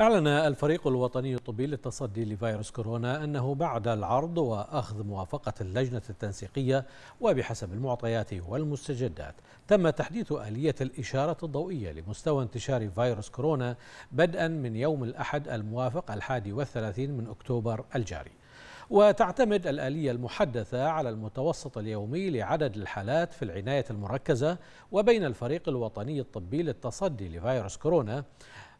أعلن الفريق الوطني الطبي للتصدي لفيروس كورونا أنه بعد العرض وأخذ موافقة اللجنة التنسيقية وبحسب المعطيات والمستجدات تم تحديث آلية الإشارة الضوئية لمستوى انتشار فيروس كورونا بدءا من يوم الأحد الموافق الحادي والثلاثين من أكتوبر الجاري وتعتمد الآلية المحدثة على المتوسط اليومي لعدد الحالات في العناية المركزة وبين الفريق الوطني الطبي للتصدي لفيروس كورونا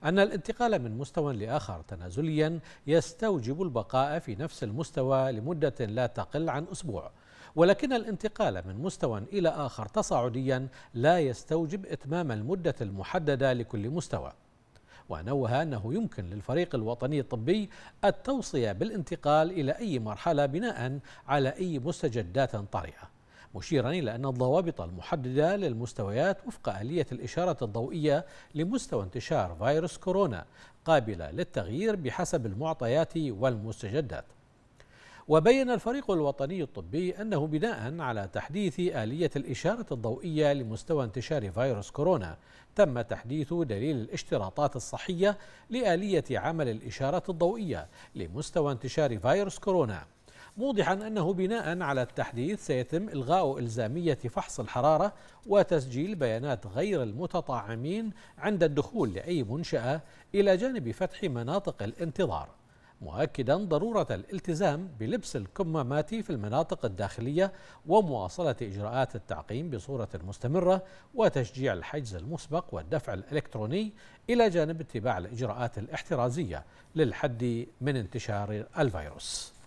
أن الانتقال من مستوى لآخر تنازليا يستوجب البقاء في نفس المستوى لمدة لا تقل عن أسبوع ولكن الانتقال من مستوى إلى آخر تصاعديا لا يستوجب إتمام المدة المحددة لكل مستوى ونوه أنه يمكن للفريق الوطني الطبي التوصية بالانتقال إلى أي مرحلة بناء على أي مستجدات طارئة مشيرا إلى أن الضوابط المحددة للمستويات وفق آلية الإشارة الضوئية لمستوى انتشار فيروس كورونا قابلة للتغيير بحسب المعطيات والمستجدات وبين الفريق الوطني الطبي أنه بناء على تحديث آلية الإشارة الضوئية لمستوى انتشار فيروس كورونا تم تحديث دليل الاشتراطات الصحية لآلية عمل الإشارة الضوئية لمستوى انتشار فيروس كورونا موضحا أنه بناء على التحديث سيتم إلغاء إلزامية فحص الحرارة وتسجيل بيانات غير المتطعمين عند الدخول لأي منشأة إلى جانب فتح مناطق الانتظار مؤكدا ضرورة الالتزام بلبس الكمامات في المناطق الداخلية ومواصلة إجراءات التعقيم بصورة مستمرة وتشجيع الحجز المسبق والدفع الإلكتروني إلى جانب اتباع الإجراءات الاحترازية للحد من انتشار الفيروس